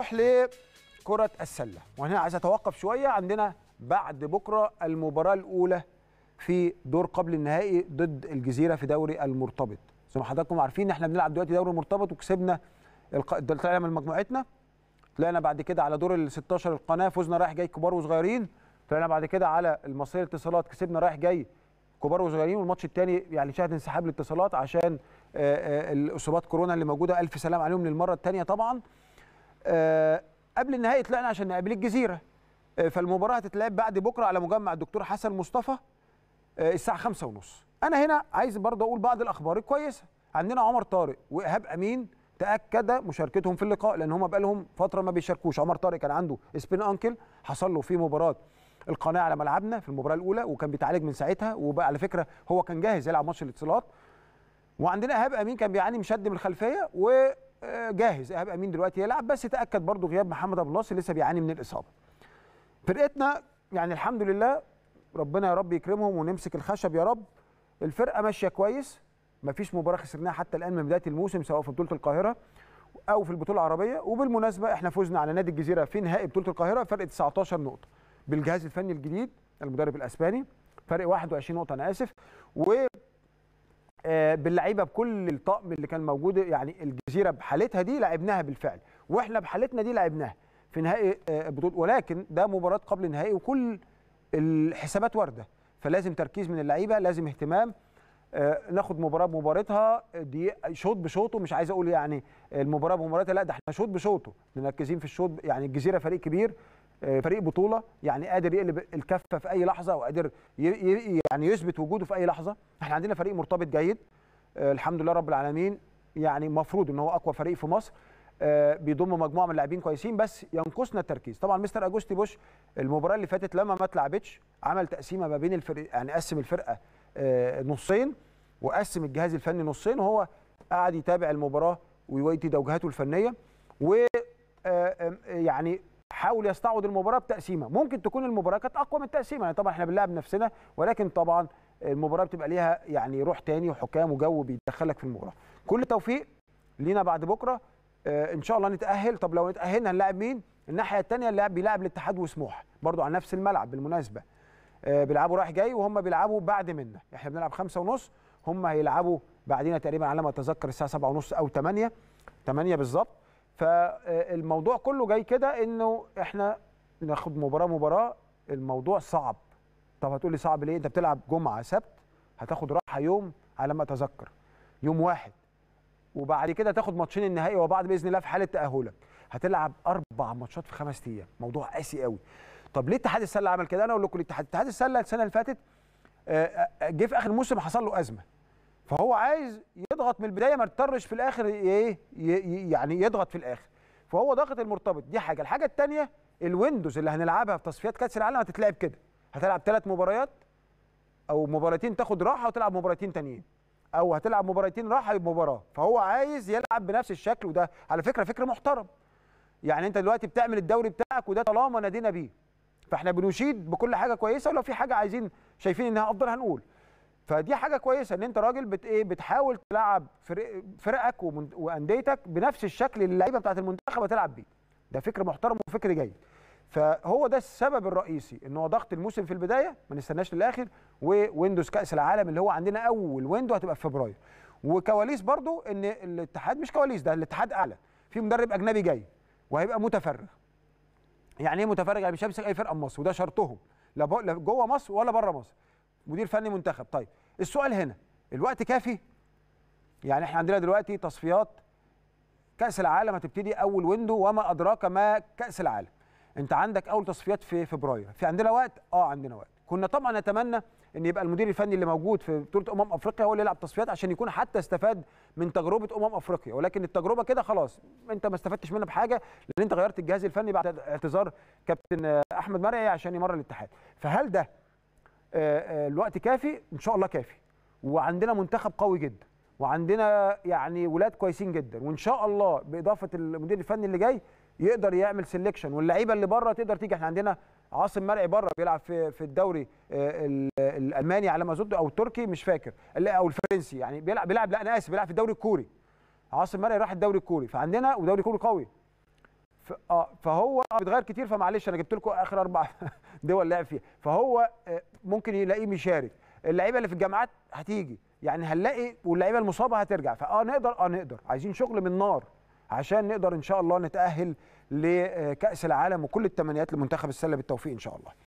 نروح لكرة السلة وهنا عايز اتوقف شوية عندنا بعد بكرة المباراة الأولى في دور قبل النهائي ضد الجزيرة في دوري المرتبط زي ما حضراتكم عارفين احنا بنلعب دلوقتي دوري مرتبط وكسبنا الق... طلعنا من مجموعتنا طلعنا بعد كده على دور ال 16 القناة فزنا رايح جاي كبار وصغيرين طلعنا بعد كده على المصرية الاتصالات كسبنا رايح جاي كبار وصغيرين والماتش الثاني يعني شهد انسحاب الاتصالات عشان الاصابات كورونا اللي موجوده الف سلام عليهم للمره الثانيه طبعا آه، قبل النهائي طلعنا عشان نقابل الجزيره آه، فالمباراه هتتلعب بعد بكره على مجمع الدكتور حسن مصطفى آه، الساعه 5:30 انا هنا عايز برضه اقول بعض الاخبار الكويسه عندنا عمر طارق وايهاب امين تاكد مشاركتهم في اللقاء لان هم بقالهم فتره ما بيشاركوش عمر طارق كان عنده سبين انكل حصل له في مباراه القناه على ملعبنا في المباراه الاولى وكان بيتعالج من ساعتها وبقى على فكره هو كان جاهز يلعب ماتش الاتصالات وعندنا ايهاب امين كان بيعاني من شد من الخلفيه و آه، جاهز ايهاب امين دلوقتي يلعب بس تاكد برضو غياب محمد ابو الناصر لسه بيعاني من الاصابه فرقتنا يعني الحمد لله ربنا يا رب يكرمهم ونمسك الخشب يا رب الفرقه ماشيه كويس مفيش مباراه خسرناها حتى الان من بدايه الموسم سواء في بطوله القاهره او في البطوله العربيه وبالمناسبه احنا فزنا على نادي الجزيره في نهائي بطوله القاهره فرق 19 نقطه بالجهاز الفني الجديد المدرب الاسباني فرق 21 نقطه انا اسف و آه، باللعيبه بكل الطقم اللي كان موجود يعني الجزيره بحالتها دي لعبناها بالفعل واحنا بحالتنا دي لعبناها في نهائي البطوله آه، ولكن ده مباراه قبل النهائي وكل الحسابات وارده فلازم تركيز من اللعيبه لازم اهتمام آه، ناخد مباراه بمباراتها دي شوط بشوطه مش عايز اقول يعني المباراه بمباراتها لا ده احنا شوط بشوطه مركزين في الشوط يعني الجزيره فريق كبير آه، فريق بطوله يعني قادر يقلب الكفه في اي لحظه وقادر يعني يثبت وجوده في اي لحظه احنا عندنا فريق مرتبط جيد آه، الحمد لله رب العالمين يعني المفروض ان هو اقوى فريق في مصر آه، بيضم مجموعه من اللاعبين كويسين بس ينقصنا التركيز طبعا مستر اجوستي بوش المباراه اللي فاتت لما ما اتلعبتش عمل تقسيمه ما بين الفريق يعني قسم الفرقه نصين وقسم الجهاز الفني نصين وهو قعد يتابع المباراه ويدي توجيهاته الفنيه و يعني حاول يستعوض المباراه بتقسيمه ممكن تكون المباراه كانت اقوى من التقسيمه يعني طبعا احنا بنلعب نفسنا ولكن طبعا المباراه بتبقى ليها يعني روح تاني وحكام وجو بيدخلك في المباراه كل توفيق لينا بعد بكره آه ان شاء الله نتاهل طب لو اتاهلنا هنلاعب مين الناحيه الثانيه اللاعب بيلعب الاتحاد وسموحه برضو على نفس الملعب بالمناسبه آه بيلعبوا رايح جاي وهم بيلعبوا بعد منا احنا بنلعب خمسة ونص هم هيلعبوا بعدين تقريبا على ما اتذكر الساعه 7 ونص او 8 8 بالظبط فالموضوع كله جاي كده انه احنا ناخد مباراه مباراه الموضوع صعب طب هتقولي صعب ليه انت بتلعب جمعه سبت هتاخد راحه يوم على ما اتذكر يوم واحد وبعد كده تاخد ماتشين النهائي وبعد باذن الله في حاله تاهلك هتلعب اربع ماتشات في خمس ايام موضوع قاسي قوي طب ليه اتحاد السله عمل كده انا اقول لكم الاتحاد اتحاد السله السنه اللي فاتت آه، آه، جه في اخر الموسم حصل له ازمه فهو عايز يضغط من البدايه ما يضطرش في الاخر ايه يعني يضغط في الاخر فهو ضغط المرتبط دي حاجه الحاجه الثانيه الويندوز اللي هنلعبها في تصفيات كاس العالم هتتلعب كده هتلعب ثلاث مباريات او مباراتين تاخد راحه وتلعب مباراتين ثانيين او هتلعب مباراتين راحه يبقى مباراه فهو عايز يلعب بنفس الشكل وده على فكره فكر محترم يعني انت دلوقتي بتعمل الدوري بتاعك وده طالما نادينا بيه فاحنا بنشيد بكل حاجه كويسه ولو في حاجه عايزين شايفين انها افضل هنقول فدي حاجه كويسه ان انت راجل بت ايه بتحاول تلعب فرق فرقك وانديتك بنفس الشكل اللي اللعيبه بتاعت المنتخب هتلعب بيه ده فكر محترم وفكر جيد فهو ده السبب الرئيسي ان هو ضغط الموسم في البدايه ما نستناش للاخر وويندوز كاس العالم اللي هو عندنا اول ويندو هتبقى في فبراير وكواليس برضو ان الاتحاد مش كواليس ده الاتحاد اعلى في مدرب اجنبي جاي وهيبقى متفرغ يعني ايه متفرغ يعني مش هيمسك اي فرقه من مصر وده شرطهم لا جوه مصر ولا بره مصر مدير فني منتخب طيب السؤال هنا الوقت كافي يعني احنا عندنا دلوقتي تصفيات كاس العالم هتبتدي اول ويندو وما ادراك ما كاس العالم انت عندك اول تصفيات في فبراير في عندنا وقت اه عندنا وقت كنا طبعا نتمنى ان يبقى المدير الفني اللي موجود في بطوله امم افريقيا هو اللي يلعب تصفيات عشان يكون حتى استفاد من تجربه امم افريقيا ولكن التجربه كده خلاص انت ما استفدتش منها بحاجه لان انت غيرت الجهاز الفني بعد اعتذار كابتن احمد مرعي عشان يمر الاتحاد فهل ده آه، آه، الوقت كافي ان شاء الله كافي وعندنا منتخب قوي جدا وعندنا يعني ولاد كويسين جدا وان شاء الله باضافه المدير الفني اللي جاي يقدر يعمل سيلكشن واللعيبه اللي بره تقدر تيجي احنا عندنا عاصم مرعي بره بيلعب في في الدوري آه، الالماني على ما اظن او التركي مش فاكر او الفرنسي يعني بيلعب بيلعب لا انا اسف بيلعب في الدوري الكوري عاصم مرعي راح الدوري الكوري فعندنا ودوري كوري قوي اه فهو آه، بيتغير كتير فمعلش انا جبت لكم اخر اربع دول لعب فيها فهو آه، ممكن يلاقيه مشارك اللعيبه اللي في الجامعات هتيجي يعني هنلاقي واللعيبه المصابه هترجع فاه نقدر اه نقدر عايزين شغل من نار عشان نقدر ان شاء الله نتاهل لكاس العالم وكل التمنيات لمنتخب السله بالتوفيق ان شاء الله